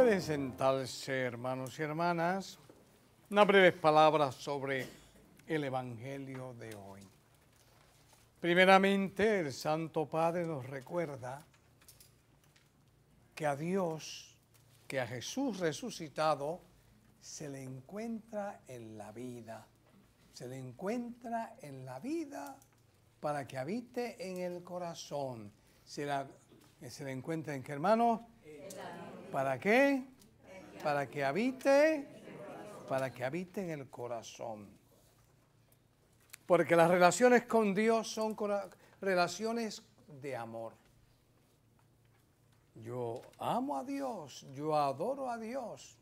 Pueden sentarse, hermanos y hermanas. Una breves palabras sobre el Evangelio de hoy. Primeramente, el Santo Padre nos recuerda que a Dios, que a Jesús resucitado, se le encuentra en la vida. Se le encuentra en la vida para que habite en el corazón. Se, le encuentra en qué, hermanos? En la vida ¿Para qué? Para que habite, para que habite en el corazón. Porque las relaciones con Dios son relaciones de amor. Yo amo a Dios, yo adoro a Dios.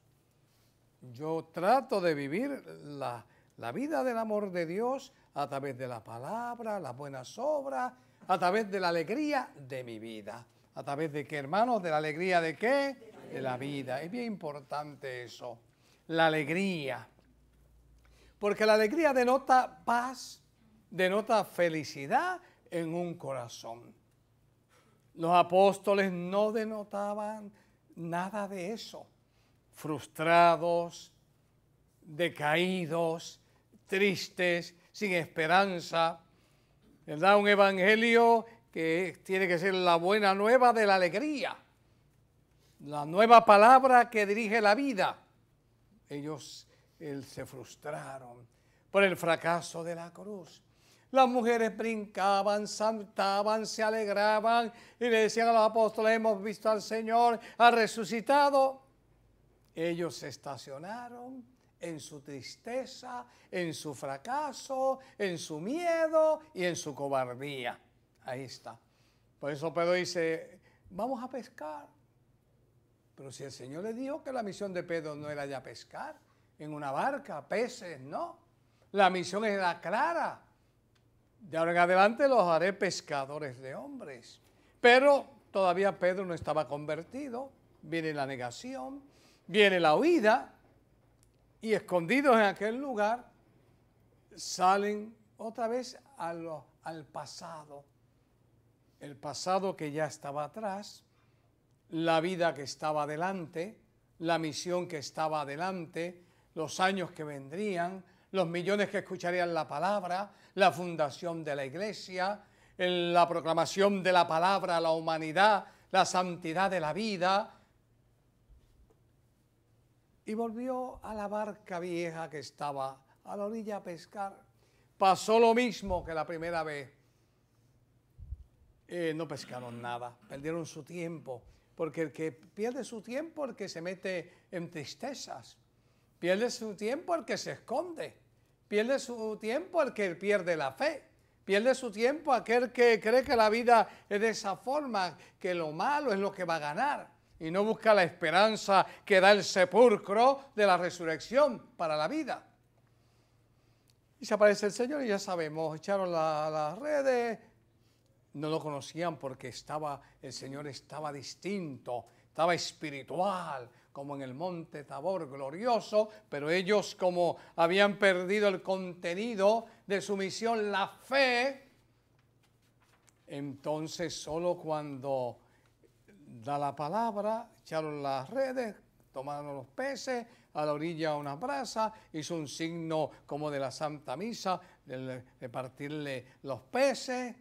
Yo trato de vivir la, vida del amor de Dios a través de la palabra, las buenas obras, a través de la alegría de mi vida. A través de qué, hermanos, de la alegría de qué? de la vida. Es bien importante eso, la alegría. Porque la alegría denota paz, denota felicidad en un corazón. Los apóstoles no denotaban nada de eso. Frustrados, decaídos, tristes, sin esperanza. ¿Verdad? Un evangelio que tiene que ser la buena nueva de la alegría la nueva palabra que dirige la vida. Ellos se frustraron por el fracaso de la cruz. Las mujeres brincaban, saltaban, se alegraban y le decían a los apóstoles, hemos visto al Señor, ha resucitado. Ellos se estacionaron en su tristeza, en su fracaso, en su miedo y en su cobardía. Ahí está. Por eso Pedro dice, vamos a pescar. Pero si el Señor le dijo que la misión de Pedro no era ya pescar en una barca, peces, no. La misión era clara. De ahora en adelante los haré pescadores de hombres. Pero todavía Pedro no estaba convertido. Viene la negación, viene la huida y escondidos en aquel lugar salen otra vez al pasado. El pasado que ya estaba atrás la vida que estaba adelante, la misión que estaba adelante, los años que vendrían, los millones que escucharían la palabra, la fundación de la iglesia, la proclamación de la palabra a la humanidad, la santidad de la vida. Y volvió a la barca vieja que estaba a la orilla a pescar. Pasó lo mismo que la primera vez. Eh, no pescaron nada, perdieron su tiempo porque el que pierde su tiempo, el que se mete en tristezas, pierde su tiempo el que se esconde, pierde su tiempo el que pierde la fe, pierde su tiempo aquel que cree que la vida es de esa forma, que lo malo es lo que va a ganar y no busca la esperanza que da el sepulcro de la resurrección para la vida. Y se aparece el Señor y ya sabemos, echaron las redes, no lo conocían porque estaba, el Señor estaba distinto, estaba espiritual, como en el monte Tabor, glorioso, pero ellos como habían perdido el contenido de su misión, la fe, entonces solo cuando da la palabra, echaron las redes, tomaron los peces, a la orilla una brasa, hizo un signo como de la Santa Misa, de partirle los peces,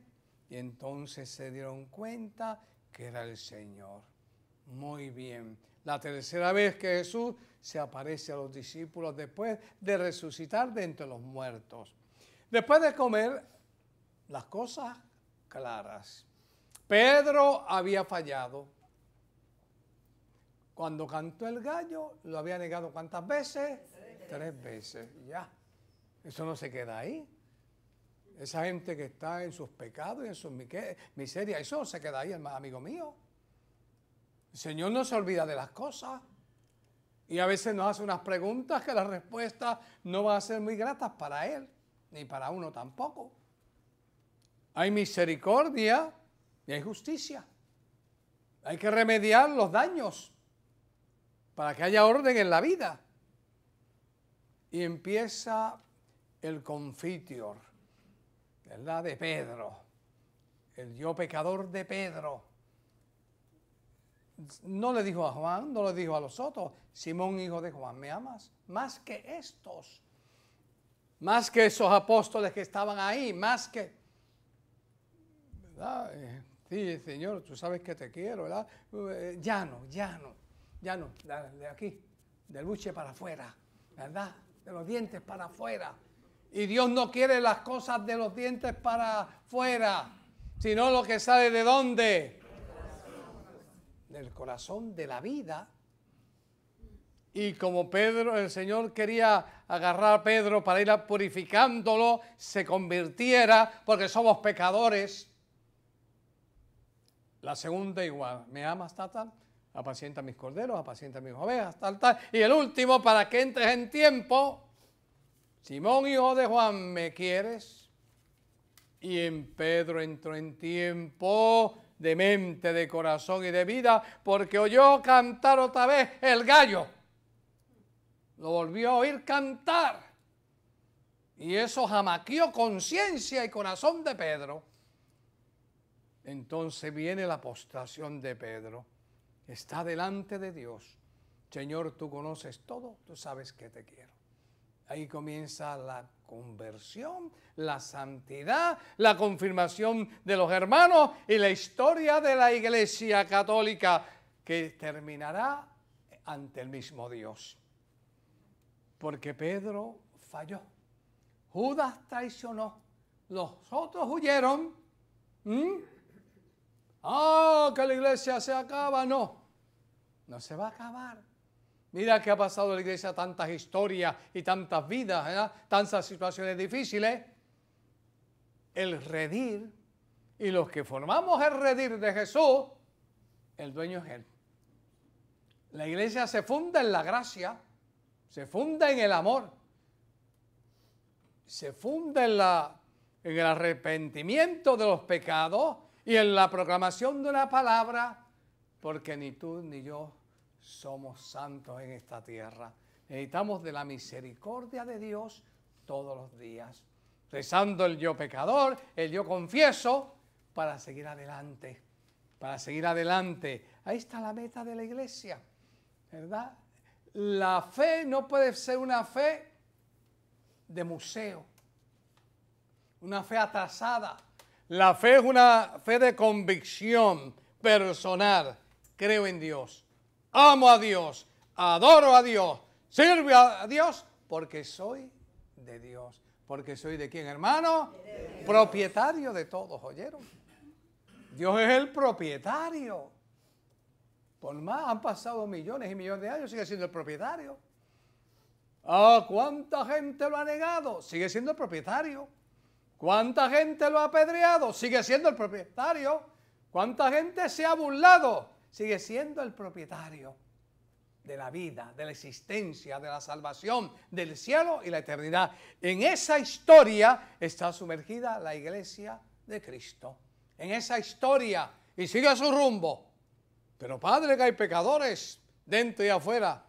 y entonces se dieron cuenta que era el Señor. Muy bien. La tercera vez que Jesús se aparece a los discípulos después de resucitar de entre los muertos. Después de comer, las cosas claras. Pedro había fallado. Cuando cantó el gallo, lo había negado cuántas veces? Tres veces. Ya. Eso no se queda ahí. Esa gente que está en sus pecados y en sus miserias, eso se queda ahí, amigo mío. El Señor no se olvida de las cosas. Y a veces nos hace unas preguntas que las respuestas no van a ser muy gratas para Él, ni para uno tampoco. Hay misericordia y hay justicia. Hay que remediar los daños para que haya orden en la vida. Y empieza el confitior. ¿verdad? De Pedro, el yo pecador de Pedro. No le dijo a Juan, no le dijo a los otros, Simón hijo de Juan, ¿me amas? Más que estos, más que esos apóstoles que estaban ahí, más que... ¿Verdad? Eh, sí, Señor, tú sabes que te quiero, ¿verdad? Ya eh, no, ya no, ya no, de aquí, del buche para afuera, ¿verdad? De los dientes para afuera, y Dios no quiere las cosas de los dientes para afuera, sino lo que sale de dónde? Del corazón de la vida. Y como Pedro, el Señor quería agarrar a Pedro para ir purificándolo, se convirtiera, porque somos pecadores. La segunda igual, ¿me amas, Tata? Apacienta mis corderos, apacienta mis ovejas, tal, tal. Y el último, para que entres en tiempo, Simón, hijo de Juan, ¿me quieres? Y en Pedro entró en tiempo de mente, de corazón y de vida, porque oyó cantar otra vez el gallo. Lo volvió a oír cantar. Y eso jamaqueó conciencia y corazón de Pedro. Entonces viene la postración de Pedro. Está delante de Dios. Señor, tú conoces todo, tú sabes que te quiero. Ahí comienza la conversión, la santidad, la confirmación de los hermanos y la historia de la Iglesia Católica que terminará ante el mismo Dios. Porque Pedro falló, Judas traicionó, los otros huyeron. ¿Mm? Ah, que la iglesia se acaba, no, no se va a acabar Mira que ha pasado la iglesia tantas historias y tantas vidas, ¿eh? tantas situaciones difíciles. El redir y los que formamos el redir de Jesús, el dueño es Él. La iglesia se funda en la gracia, se funda en el amor, se funda en, en el arrepentimiento de los pecados y en la proclamación de una palabra, porque ni tú ni yo somos santos en esta tierra. Necesitamos de la misericordia de Dios todos los días, rezando el yo pecador, el yo confieso, para seguir adelante, para seguir adelante. Ahí está la meta de la iglesia, ¿verdad? La fe no puede ser una fe de museo, una fe atrasada. La fe es una fe de convicción personal. Creo en Dios amo a Dios, adoro a Dios, sirvo a Dios porque soy de Dios. Porque soy de quién, hermano? propietario de todos, ¿oyeron? Dios es el propietario. Por más, han pasado millones y millones de años, sigue siendo el propietario. Ah, ¿cuánta gente lo ha negado? Sigue siendo el propietario. ¿Cuánta gente lo ha apedreado? Sigue siendo el propietario. ¿Cuánta gente se ha burlado? sigue siendo el propietario de la vida, de la existencia, de la salvación, del cielo y la eternidad. En esa historia está sumergida la iglesia de Cristo. En esa historia y sigue su rumbo. Pero Padre, que hay pecadores dentro y afuera,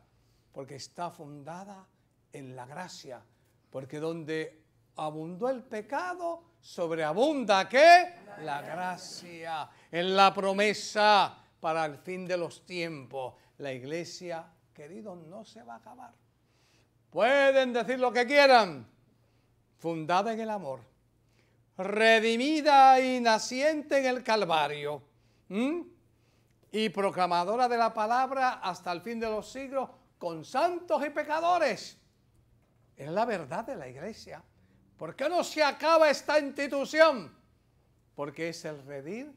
porque está fundada en la gracia, porque donde abundó el pecado, sobreabunda qué? La gracia, en la promesa para el fin de los tiempos. La iglesia, querido no se va a acabar. Pueden decir lo que quieran, fundada en el amor, redimida y naciente en el Calvario, y proclamadora de la palabra hasta el fin de los siglos con santos y pecadores. Es la verdad de la iglesia. ¿Por qué no se acaba esta institución? Porque es el redir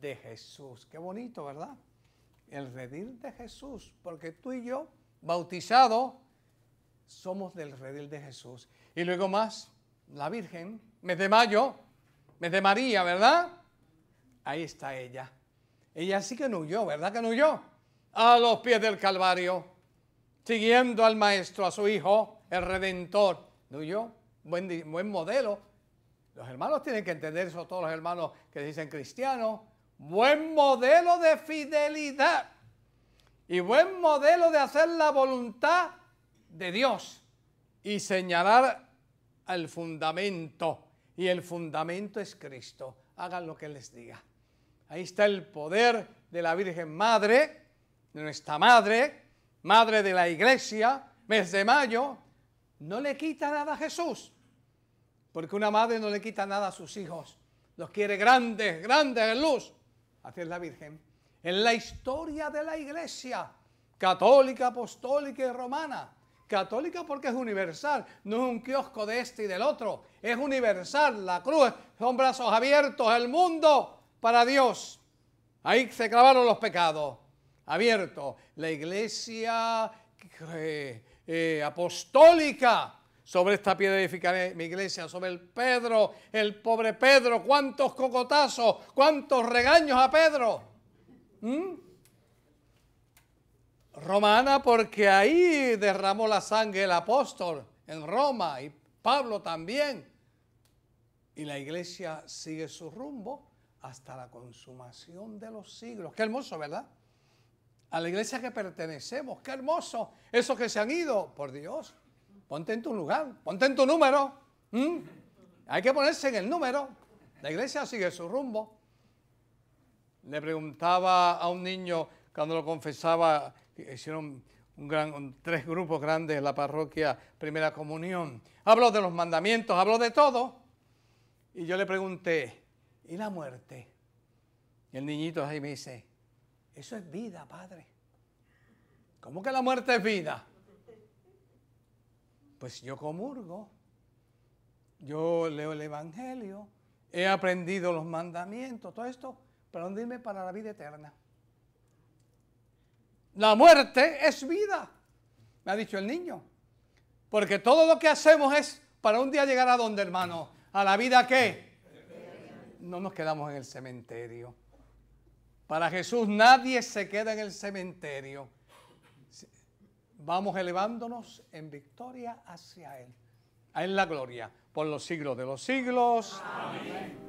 de Jesús. Qué bonito, ¿verdad? El redil de Jesús, porque tú y yo, bautizados, somos del redil de Jesús. Y luego más, la Virgen, mes de mayo, mes de María, ¿verdad? Ahí está ella. Ella sí que no huyó, ¿verdad que no huyó? A los pies del Calvario, siguiendo al Maestro, a su Hijo, el Redentor. No huyó, buen, buen modelo. Los hermanos tienen que entender eso, todos los hermanos que dicen cristianos, buen modelo de fidelidad y buen modelo de hacer la voluntad de Dios y señalar al fundamento. Y el fundamento es Cristo. Hagan lo que les diga. Ahí está el poder de la Virgen Madre, de nuestra Madre, Madre de la Iglesia, mes de mayo. No le quita nada a Jesús, porque una madre no le quita nada a sus hijos. Los quiere grandes, grandes en luz es la Virgen, en la historia de la Iglesia católica, apostólica y romana. Católica porque es universal, no es un kiosco de este y del otro, es universal. La cruz son brazos abiertos, el mundo para Dios. Ahí se clavaron los pecados, abiertos. La iglesia eh, eh, apostólica sobre esta piedra edificaré mi iglesia, sobre el Pedro, el pobre Pedro. ¿Cuántos cocotazos, cuántos regaños a Pedro? ¿Mm? Romana, porque ahí derramó la sangre el apóstol en Roma y Pablo también. Y la iglesia sigue su rumbo hasta la consumación de los siglos. Qué hermoso, ¿verdad? a la iglesia que pertenecemos. Qué hermoso, esos que se han ido, por Dios. Ponte en tu lugar, ponte en tu número. Hay que ponerse en el número. La iglesia sigue su rumbo. Le preguntaba a un niño cuando lo confesaba, hicieron tres grupos grandes en la parroquia Primera Comunión. Habló de los mandamientos, habló de todo. Y yo le pregunté, ¿y la muerte? Y el niñito ahí me dice, eso es vida, padre. ¿Cómo que la muerte es vida? Pues yo comurgo, yo leo el Evangelio, he aprendido los mandamientos, todo esto, pero dime para la vida eterna. La muerte es vida, me ha dicho el niño. Porque todo lo que hacemos es para un día llegar a donde, hermano. ¿A la vida qué? No nos quedamos en el cementerio. Para Jesús nadie se queda en el cementerio vamos elevándonos en victoria hacia Él, a Él la gloria, por los siglos de los siglos. Amén.